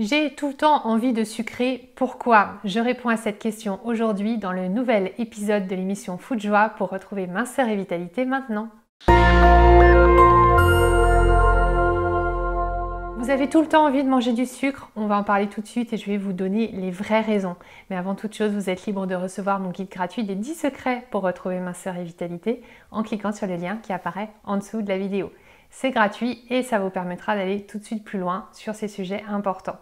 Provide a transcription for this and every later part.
J'ai tout le temps envie de sucrer, pourquoi Je réponds à cette question aujourd'hui dans le nouvel épisode de l'émission Food Joie pour retrouver minceur et vitalité maintenant. Vous avez tout le temps envie de manger du sucre, on va en parler tout de suite et je vais vous donner les vraies raisons. Mais avant toute chose, vous êtes libre de recevoir mon guide gratuit des 10 secrets pour retrouver minceur et vitalité en cliquant sur le lien qui apparaît en dessous de la vidéo. C'est gratuit et ça vous permettra d'aller tout de suite plus loin sur ces sujets importants.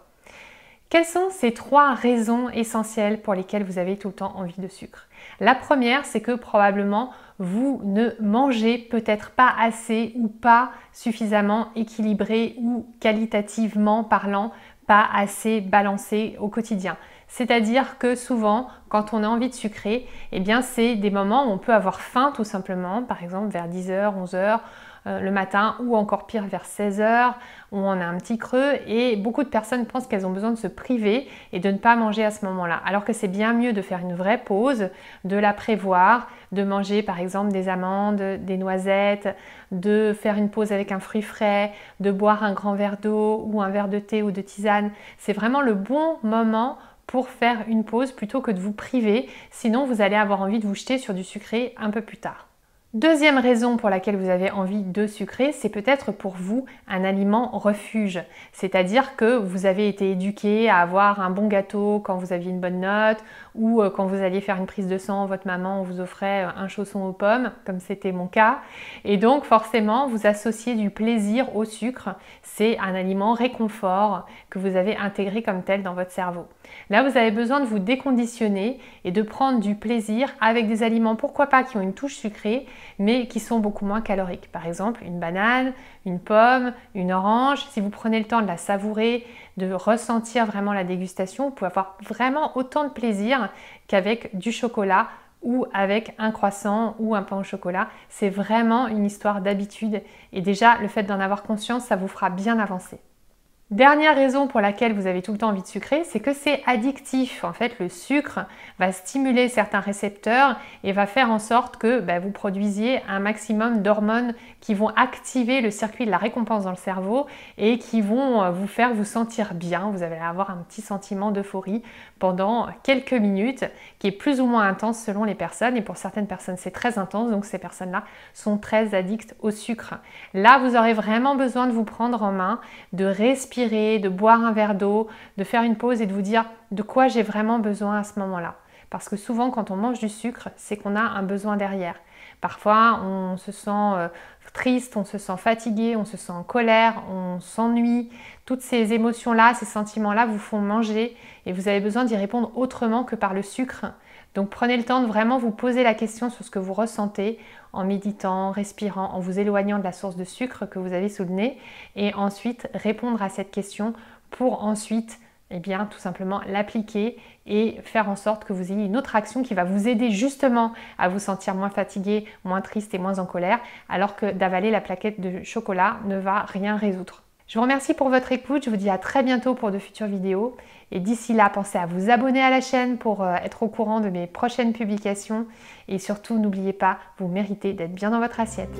Quelles sont ces trois raisons essentielles pour lesquelles vous avez tout le temps envie de sucre La première, c'est que probablement vous ne mangez peut-être pas assez ou pas suffisamment équilibré ou qualitativement parlant, pas assez balancé au quotidien. C'est-à-dire que souvent, quand on a envie de sucrer, eh bien c'est des moments où on peut avoir faim tout simplement, par exemple vers 10h, 11h, euh, le matin ou encore pire vers 16h où on a un petit creux et beaucoup de personnes pensent qu'elles ont besoin de se priver et de ne pas manger à ce moment-là. Alors que c'est bien mieux de faire une vraie pause, de la prévoir, de manger par exemple des amandes, des noisettes, de faire une pause avec un fruit frais, de boire un grand verre d'eau ou un verre de thé ou de tisane. C'est vraiment le bon moment pour faire une pause plutôt que de vous priver, sinon vous allez avoir envie de vous jeter sur du sucré un peu plus tard. Deuxième raison pour laquelle vous avez envie de sucrer, c'est peut-être pour vous un aliment refuge. C'est-à-dire que vous avez été éduqué à avoir un bon gâteau quand vous aviez une bonne note ou euh, quand vous alliez faire une prise de sang, votre maman vous offrait euh, un chausson aux pommes, comme c'était mon cas. Et donc forcément, vous associez du plaisir au sucre. C'est un aliment réconfort que vous avez intégré comme tel dans votre cerveau. Là, vous avez besoin de vous déconditionner et de prendre du plaisir avec des aliments, pourquoi pas, qui ont une touche sucrée mais qui sont beaucoup moins caloriques. Par exemple, une banane, une pomme, une orange. Si vous prenez le temps de la savourer, de ressentir vraiment la dégustation, vous pouvez avoir vraiment autant de plaisir qu'avec du chocolat ou avec un croissant ou un pain au chocolat. C'est vraiment une histoire d'habitude et déjà le fait d'en avoir conscience, ça vous fera bien avancer. Dernière raison pour laquelle vous avez tout le temps envie de sucrer, c'est que c'est addictif. En fait, le sucre va stimuler certains récepteurs et va faire en sorte que bah, vous produisiez un maximum d'hormones qui vont activer le circuit de la récompense dans le cerveau et qui vont euh, vous faire vous sentir bien. Vous allez avoir un petit sentiment d'euphorie pendant quelques minutes qui est plus ou moins intense selon les personnes. Et pour certaines personnes, c'est très intense. Donc ces personnes-là sont très addictes au sucre. Là, vous aurez vraiment besoin de vous prendre en main, de respirer de boire un verre d'eau, de faire une pause et de vous dire de quoi j'ai vraiment besoin à ce moment-là. Parce que souvent, quand on mange du sucre, c'est qu'on a un besoin derrière. Parfois, on se sent euh, triste, on se sent fatigué, on se sent en colère, on s'ennuie. Toutes ces émotions-là, ces sentiments-là vous font manger et vous avez besoin d'y répondre autrement que par le sucre donc prenez le temps de vraiment vous poser la question sur ce que vous ressentez en méditant, en respirant, en vous éloignant de la source de sucre que vous avez sous le nez et ensuite répondre à cette question pour ensuite eh bien, tout simplement l'appliquer et faire en sorte que vous ayez une autre action qui va vous aider justement à vous sentir moins fatigué, moins triste et moins en colère, alors que d'avaler la plaquette de chocolat ne va rien résoudre. Je vous remercie pour votre écoute, je vous dis à très bientôt pour de futures vidéos. Et d'ici là, pensez à vous abonner à la chaîne pour euh, être au courant de mes prochaines publications. Et surtout, n'oubliez pas, vous méritez d'être bien dans votre assiette.